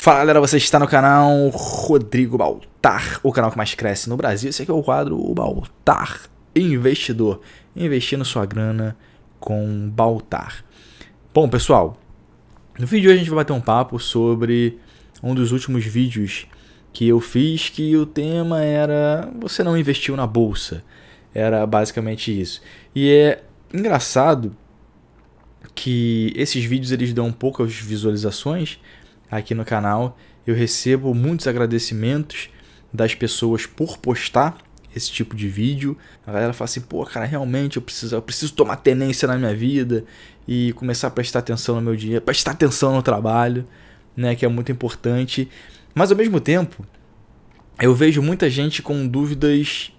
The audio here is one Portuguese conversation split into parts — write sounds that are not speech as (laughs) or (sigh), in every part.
Fala galera, você está no canal Rodrigo Baltar, o canal que mais cresce no Brasil. Esse aqui é o quadro Baltar Investidor, investindo sua grana com Baltar. Bom pessoal, no vídeo de hoje a gente vai bater um papo sobre um dos últimos vídeos que eu fiz que o tema era você não investiu na bolsa. Era basicamente isso. E é engraçado que esses vídeos eles dão poucas visualizações, aqui no canal. Eu recebo muitos agradecimentos das pessoas por postar esse tipo de vídeo. A galera fala assim, pô, cara, realmente eu preciso, eu preciso tomar tenência na minha vida e começar a prestar atenção no meu dinheiro, prestar atenção no trabalho, né, que é muito importante. Mas ao mesmo tempo, eu vejo muita gente com dúvidas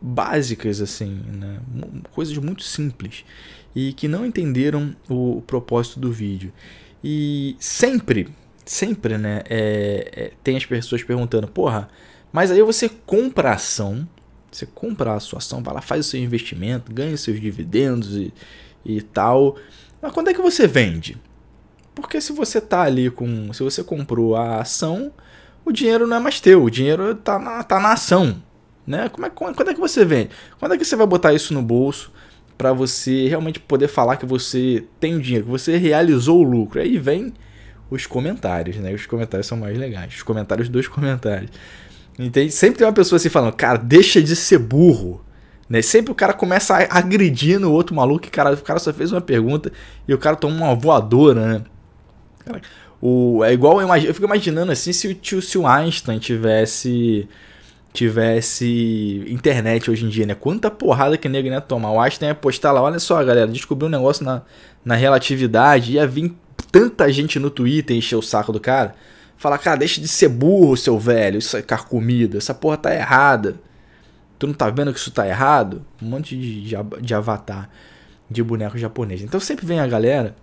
básicas, assim, né? coisas muito simples e que não entenderam o propósito do vídeo. E sempre, sempre, né, é, é, tem as pessoas perguntando, porra, mas aí você compra a ação, você compra a sua ação, vai lá, faz o seu investimento, ganha os seus dividendos e, e tal. Mas quando é que você vende? Porque se você tá ali com. Se você comprou a ação, o dinheiro não é mais teu, o dinheiro tá na, tá na ação. Né? Como é, é quando é que você vende? Quando é que você vai botar isso no bolso? para você realmente poder falar que você tem dinheiro, que você realizou o lucro. Aí vem os comentários, né? Os comentários são mais legais. Os comentários dos comentários. Entende? Sempre tem uma pessoa assim falando, cara, deixa de ser burro. Né? Sempre o cara começa agredindo o outro maluco, e cara, o cara só fez uma pergunta e o cara toma uma voadora, né? o, é igual eu, imagino, eu fico imaginando assim se o tio se o Einstein tivesse tivesse internet hoje em dia, né? Quanta porrada que o nego ia tomar. O Einstein ia postar lá, olha só, galera, descobriu um negócio na, na relatividade, ia vir tanta gente no Twitter encher o saco do cara. Falar, cara, deixa de ser burro, seu velho, isso é carcomida, essa porra tá errada. Tu não tá vendo que isso tá errado? Um monte de, de, de avatar, de boneco japonês. Então sempre vem a galera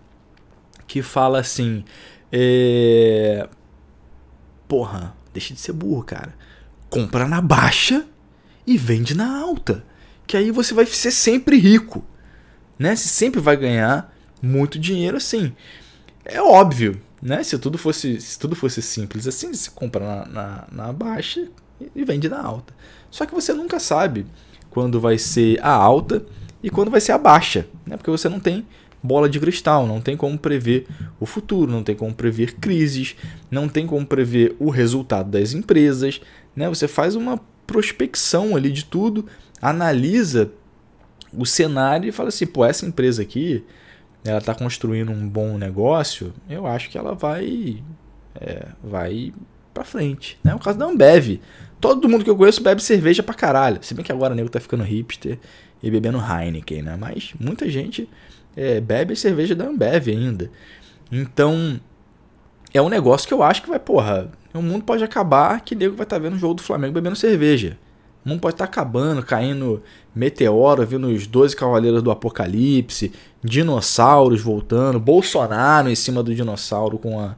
que fala assim, é... porra, deixa de ser burro, cara compra na baixa e vende na alta, que aí você vai ser sempre rico, né? Você sempre vai ganhar muito dinheiro assim. É óbvio, né? Se tudo fosse, se tudo fosse simples assim, você compra na, na, na baixa e vende na alta. Só que você nunca sabe quando vai ser a alta e quando vai ser a baixa, né? Porque você não tem bola de cristal, não tem como prever o futuro, não tem como prever crises, não tem como prever o resultado das empresas, né? Você faz uma prospecção ali de tudo, analisa o cenário e fala assim, pô, essa empresa aqui, ela está construindo um bom negócio, eu acho que ela vai é, vai para frente, né? O caso da Ambev, todo mundo que eu conheço bebe cerveja pra caralho, se bem que agora o nego tá ficando hipster e bebendo Heineken, né? Mas muita gente é, bebe cerveja da Ambev ainda. Então, é um negócio que eu acho que vai, porra, o mundo pode acabar que nego vai estar tá vendo o jogo do Flamengo bebendo cerveja. O mundo pode estar tá acabando, caindo meteoro, vindo os 12 cavaleiros do apocalipse, dinossauros voltando, Bolsonaro em cima do dinossauro com a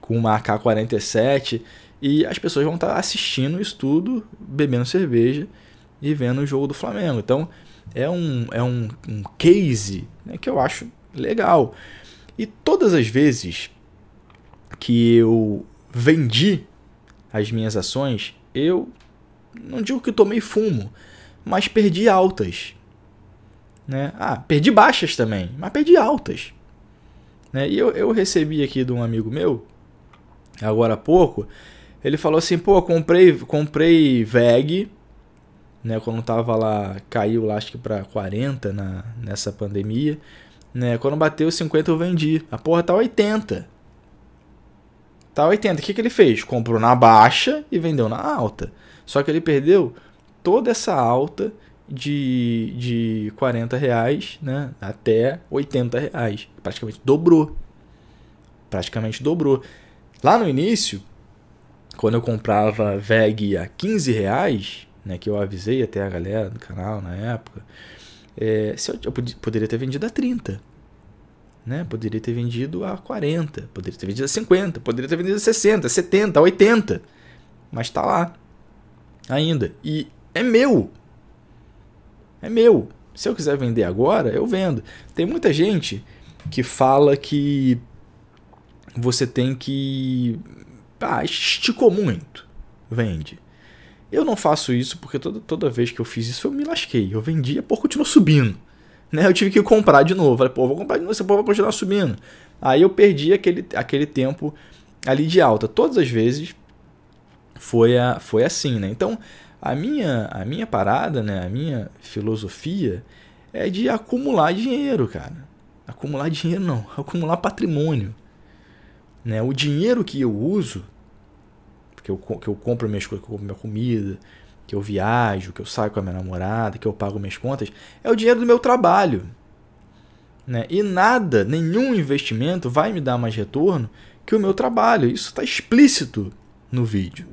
com uma AK-47 e as pessoas vão estar tá assistindo isso tudo, bebendo cerveja e vendo o jogo do Flamengo. Então, é um, é um, um case né, que eu acho legal. E todas as vezes que eu vendi as minhas ações, eu não digo que tomei fumo, mas perdi altas. Né? Ah, perdi baixas também, mas perdi altas. Né? E eu, eu recebi aqui de um amigo meu, agora há pouco, ele falou assim, pô, comprei, comprei VEG né, quando tava lá, caiu lá acho que para 40 na, nessa pandemia, né, quando bateu 50 eu vendi. A porra tá 80. Tá 80. O que que ele fez? Comprou na baixa e vendeu na alta. Só que ele perdeu toda essa alta de, de 40 reais né, até 80 reais. Praticamente dobrou. Praticamente dobrou. Lá no início, quando eu comprava VEG a 15 reais, né, que eu avisei até a galera do canal na época, é, se eu, eu pod poderia ter vendido a 30. Né? Poderia ter vendido a 40, poderia ter vendido a 50, poderia ter vendido a 60, 70, 80. Mas tá lá. Ainda. E é meu. É meu. Se eu quiser vender agora, eu vendo. Tem muita gente que fala que você tem que. Ah, esticou muito. Vende. Eu não faço isso porque toda, toda vez que eu fiz isso eu me lasquei. Eu vendi e a porra continuou subindo. Né? Eu tive que comprar de novo. Falei, pô, vou comprar de novo, essa porra vai continuar subindo. Aí eu perdi aquele, aquele tempo ali de alta. Todas as vezes foi, a, foi assim, né? Então, a minha, a minha parada, né? A minha filosofia é de acumular dinheiro, cara. Acumular dinheiro não, (laughs) acumular patrimônio. Né? O dinheiro que eu uso que eu, que eu compro minhas coisas, que eu compro minha comida, que eu viajo, que eu saio com a minha namorada, que eu pago minhas contas, é o dinheiro do meu trabalho. Né? E nada, nenhum investimento vai me dar mais retorno que o meu trabalho. Isso está explícito no vídeo.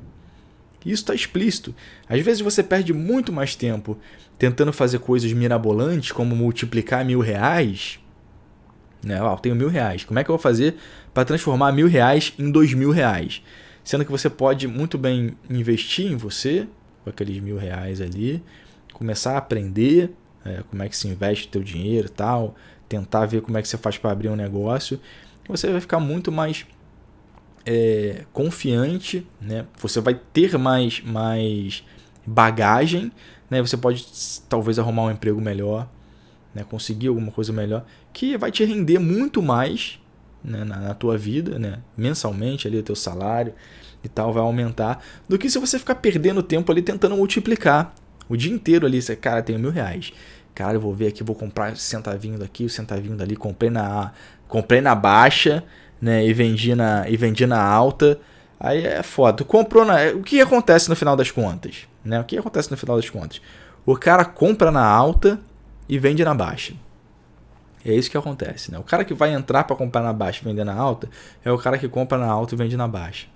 Isso está explícito. Às vezes você perde muito mais tempo tentando fazer coisas mirabolantes, como multiplicar mil reais. Né? Ah, eu tenho mil reais. Como é que eu vou fazer para transformar mil reais em dois mil reais? Sendo que você pode muito bem investir em você, com aqueles mil reais ali, começar a aprender é, como é que se investe o teu dinheiro e tal, tentar ver como é que você faz para abrir um negócio. Você vai ficar muito mais é, confiante, né? Você vai ter mais, mais bagagem, né? Você pode talvez arrumar um emprego melhor, né? Conseguir alguma coisa melhor que vai te render muito mais né, na, na, tua vida, né, mensalmente ali o teu salário e tal vai aumentar, do que se você ficar perdendo tempo ali tentando multiplicar o dia inteiro ali, você, cara, tenho mil reais, cara, eu vou ver aqui, vou comprar centavinho daqui, o centavinho dali, comprei na, comprei na baixa, né, e vendi na, e vendi na alta, aí é foda. Tu comprou na, o que acontece no final das contas, né? O que acontece no final das contas? O cara compra na alta e vende na baixa é isso que acontece, né? O cara que vai entrar para comprar na baixa e vender na alta é o cara que compra na alta e vende na baixa.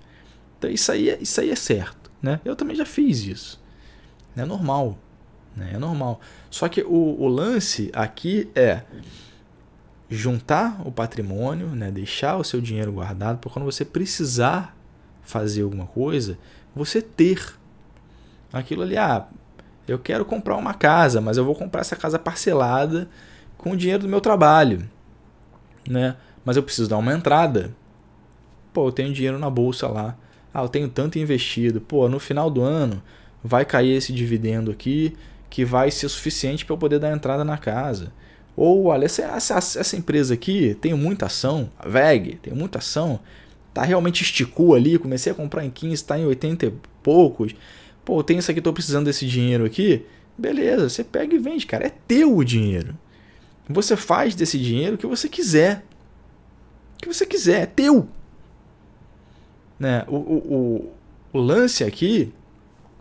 Então isso aí, é, isso aí é certo, né? Eu também já fiz isso. Né? É normal, né? É normal. Só que o, o lance aqui é juntar o patrimônio, né? Deixar o seu dinheiro guardado para quando você precisar fazer alguma coisa, você ter aquilo ali, ah, eu quero comprar uma casa, mas eu vou comprar essa casa parcelada com o dinheiro do meu trabalho, né? Mas eu preciso dar uma entrada. Pô, eu tenho dinheiro na bolsa lá. Ah, eu tenho tanto investido. Pô, no final do ano vai cair esse dividendo aqui que vai ser suficiente para eu poder dar entrada na casa. Ou olha, essa, essa, essa empresa aqui tem muita ação, a VEG tem muita ação, tá realmente esticou ali, comecei a comprar em 15, está em 80 e poucos. Pô, tem isso aqui, estou precisando desse dinheiro aqui. Beleza, você pega e vende, cara. É teu o dinheiro. Você faz desse dinheiro o que você quiser. O que você quiser, é teu. Né? O, o, o, o lance aqui,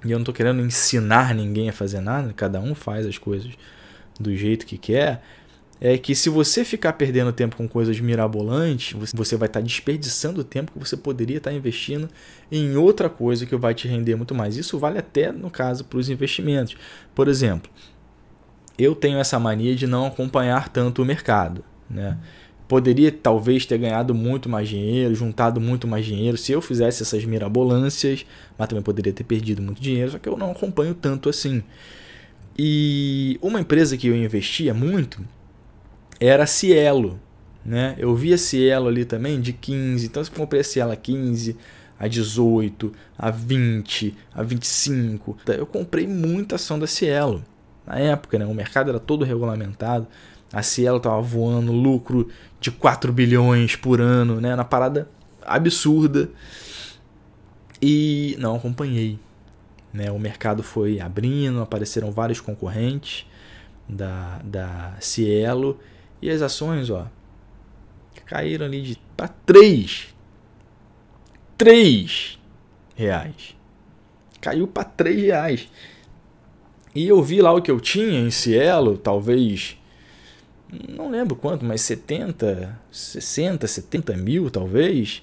e eu não estou querendo ensinar ninguém a fazer nada, cada um faz as coisas do jeito que quer, é que se você ficar perdendo tempo com coisas mirabolantes, você vai estar tá desperdiçando o tempo que você poderia estar tá investindo em outra coisa que vai te render muito mais. Isso vale até no caso para os investimentos. Por exemplo, eu tenho essa mania de não acompanhar tanto o mercado, né? Poderia talvez ter ganhado muito mais dinheiro, juntado muito mais dinheiro se eu fizesse essas mirabolâncias, mas também poderia ter perdido muito dinheiro, só que eu não acompanho tanto assim. E uma empresa que eu investia muito era a Cielo, né? Eu via Cielo ali também de 15, então eu comprei a Cielo a 15, a 18, a 20, a 25. Eu comprei muita ação da Cielo na época, né? O mercado era todo regulamentado. A Cielo tava voando, lucro de 4 bilhões por ano, né? Na parada absurda. E não acompanhei. Né? O mercado foi abrindo, apareceram vários concorrentes da, da Cielo. E as ações, ó, caíram ali de para 3. 3 reais. Caiu para 3 reais. E eu vi lá o que eu tinha em Cielo, talvez. Não lembro quanto, mas 70, 60, 70 mil talvez.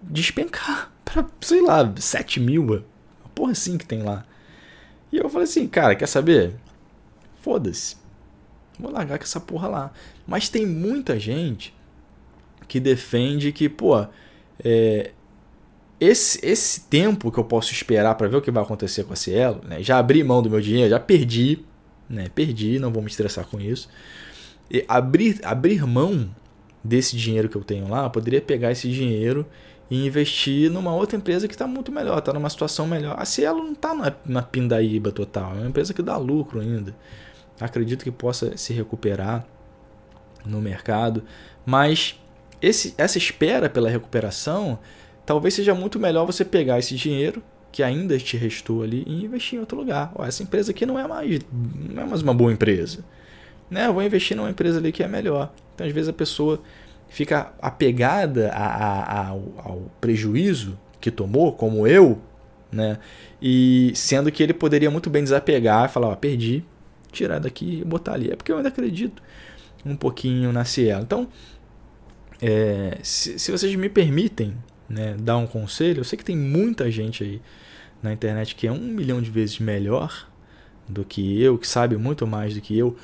Despencar (laughs) para, sei lá, 7 mil. Uma porra assim que tem lá. E eu falei assim, cara, quer saber? Foda-se. Vou largar com essa porra lá. Mas tem muita gente que defende que, pô, é, esse, esse tempo que eu posso esperar para ver o que vai acontecer com a Cielo, né? já abri mão do meu dinheiro, já perdi, né? perdi, não vou me estressar com isso. E abrir, abrir mão desse dinheiro que eu tenho lá, eu poderia pegar esse dinheiro e investir numa outra empresa que está muito melhor, está numa situação melhor. A Cielo não está na, na pindaíba total, é uma empresa que dá lucro ainda. Acredito que possa se recuperar no mercado, mas esse, essa espera pela recuperação Talvez seja muito melhor você pegar esse dinheiro que ainda te restou ali e investir em outro lugar. Ó, essa empresa aqui não é mais não é mais uma boa empresa. Né? Eu vou investir numa empresa ali que é melhor. Então, às vezes, a pessoa fica apegada a, a, a, ao, prejuízo que tomou, como eu, né? E sendo que ele poderia muito bem desapegar e falar, ó, perdi, tirar daqui e botar ali. É porque eu ainda acredito um pouquinho na Cielo. Então, é, se, se, vocês me permitem, né, dar um conselho, eu sei que tem muita gente aí na internet que é um milhão de vezes melhor do que eu, que sabe muito mais do que eu,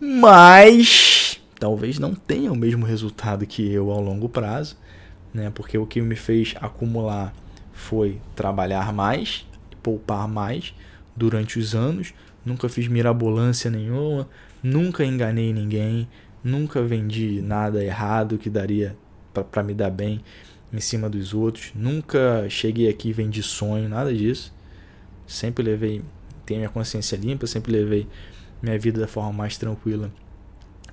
mas talvez não tenha o mesmo resultado que eu ao longo prazo, né? Porque o que me fez acumular foi trabalhar mais, poupar mais durante os anos, nunca fiz mirabolância nenhuma, nunca enganei ninguém, nunca vendi nada errado que daria para me dar bem em cima dos outros. Nunca cheguei aqui e vendi sonho, nada disso. Sempre levei, tenho minha consciência limpa, sempre levei minha vida da forma mais tranquila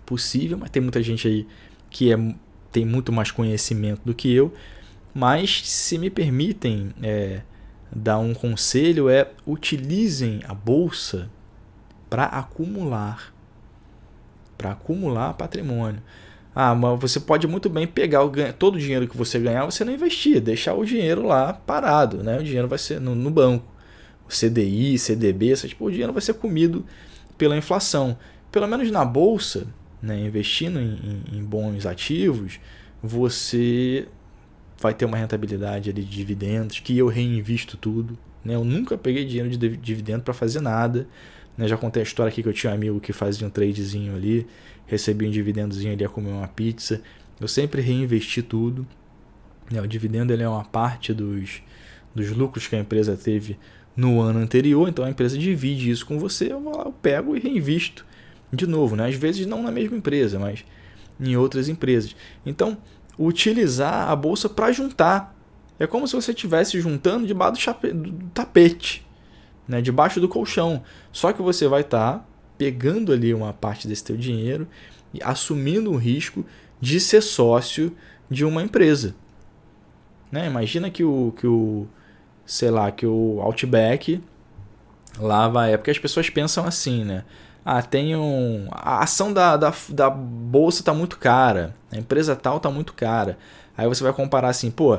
possível. Mas tem muita gente aí que é, tem muito mais conhecimento do que eu. Mas se me permitem é, dar um conselho, é utilizem a bolsa para acumular. Para acumular patrimônio. Ah, mas você pode muito bem pegar o, todo o dinheiro que você ganhar, você não investir, deixar o dinheiro lá parado, né? O dinheiro vai ser no, no banco. O CDI, CDB, essas, tipo, o dinheiro vai ser comido pela inflação. Pelo menos na bolsa, né, investindo em, em, bons ativos, você vai ter uma rentabilidade ali de dividendos, que eu reinvisto tudo. Né? Eu nunca peguei dinheiro de dividendo para fazer nada. Né? Já contei a história aqui que eu tinha um amigo que fazia um tradezinho ali, recebia um dividendozinho ali a comer uma pizza. Eu sempre reinvesti tudo. Né? O dividendo ele é uma parte dos, dos lucros que a empresa teve no ano anterior, então a empresa divide isso com você, eu, vou lá, eu pego e reinvisto de novo, né? às vezes não na mesma empresa, mas em outras empresas. Então, utilizar a bolsa para juntar é como se você estivesse juntando debaixo do, do tapete né, debaixo do colchão. Só que você vai estar tá pegando ali uma parte desse teu dinheiro e assumindo o risco de ser sócio de uma empresa. Né? Imagina que o, que o, sei lá, que o Outback lá vai, é porque as pessoas pensam assim, né? Ah, tem um, a ação da, da, da bolsa está muito cara, a empresa tal está muito cara. Aí você vai comparar assim, pô,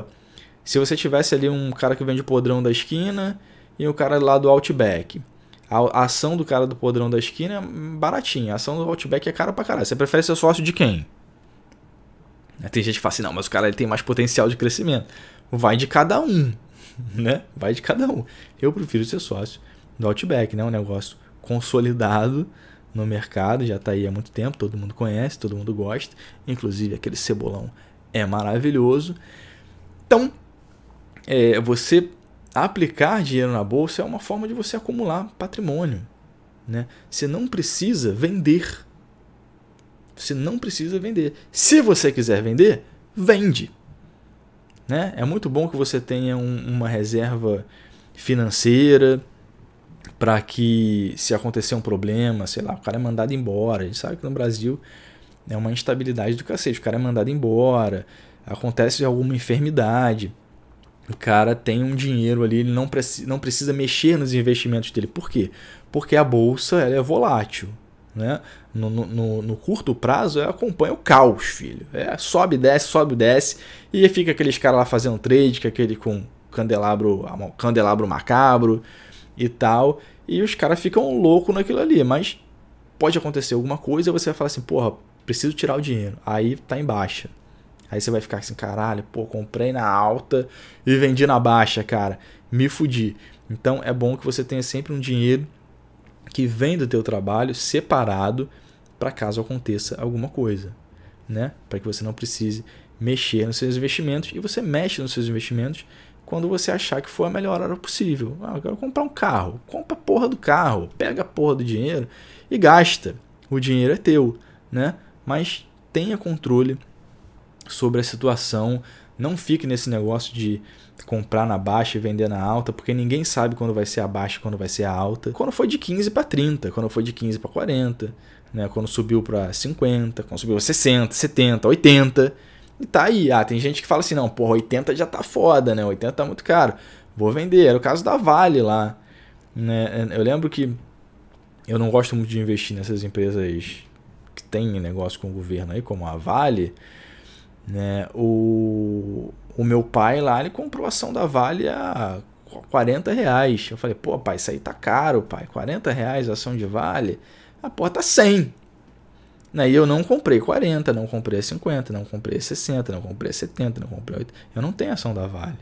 se você tivesse ali um cara que vende podrão da esquina e o cara lá do Outback. A ação do cara do podrão da esquina é baratinha. A ação do Outback é cara pra caralho. Você prefere ser sócio de quem? Né, tem gente que fala assim, não, mas o cara ele tem mais potencial de crescimento. Vai de cada um, (laughs) né? Vai de cada um. Eu prefiro ser sócio do Outback, né? Um negócio consolidado no mercado, já está aí há muito tempo, todo mundo conhece, todo mundo gosta. Inclusive, aquele cebolão é maravilhoso. Então, é, você aplicar dinheiro na bolsa é uma forma de você acumular patrimônio. Né? Você não precisa vender. Você não precisa vender. Se você quiser vender, vende. Né? É muito bom que você tenha um, uma reserva financeira para que, se acontecer um problema, sei lá, o cara é mandado embora. A gente sabe que no Brasil é uma instabilidade do cacete. O cara é mandado embora, acontece alguma enfermidade o cara tem um dinheiro ali, ele não, preci não precisa mexer nos investimentos dele. Por quê? Porque a bolsa ela é volátil. Né? No, no, no curto prazo, ela acompanha o caos, filho. É, sobe, desce, sobe, desce. E fica aqueles caras lá fazendo trade, que é aquele com candelabro, candelabro macabro e tal. E os caras ficam louco naquilo ali. Mas pode acontecer alguma coisa e você vai falar assim: porra, preciso tirar o dinheiro. Aí tá em baixa. Aí você vai ficar assim, caralho, pô, comprei na alta e vendi na baixa, cara. Me fudi. Então é bom que você tenha sempre um dinheiro que vem do teu trabalho separado para caso aconteça alguma coisa, né? Para que você não precise mexer nos seus investimentos e você mexe nos seus investimentos quando você achar que for a melhor hora possível. Ah, eu quero comprar um carro. Compra a porra do carro, pega a porra do dinheiro e gasta. O dinheiro é teu, né? Mas tenha controle sobre a situação. Não fique nesse negócio de comprar na baixa e vender na alta, porque ninguém sabe quando vai ser a baixa e quando vai ser a alta. Quando foi de 15 para 30, quando foi de 15 para 40, né? quando subiu para 50, quando subiu para 60, 70, 80. E tá aí. Ah, tem gente que fala assim: não, porra, 80 já tá foda, né? 80 tá muito caro. Vou vender. Era o caso da Vale lá. Né? Eu lembro que eu não gosto muito de investir nessas empresas que têm negócio com o governo aí, como a Vale né? O, o meu pai lá, ele comprou a ação da Vale a 40 reais. Eu falei, pô, pai, isso aí tá caro, pai. 40 reais a ação de Vale? A pô, tá 100. E eu não comprei 40, não comprei 50, não comprei 60, não comprei 70, não comprei 80. Eu não tenho ação da Vale.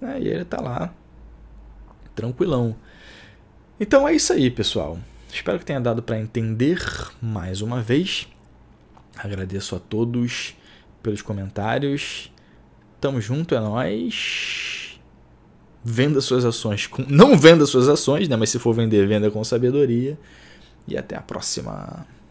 Né, e ele tá lá, tranquilão. Então é isso aí, pessoal. Espero que tenha dado para entender mais uma vez. Agradeço a todos pelos comentários. Tamo junto, é nós. Venda suas ações com. Não venda suas ações, né? Mas se for vender, venda com sabedoria. E até a próxima.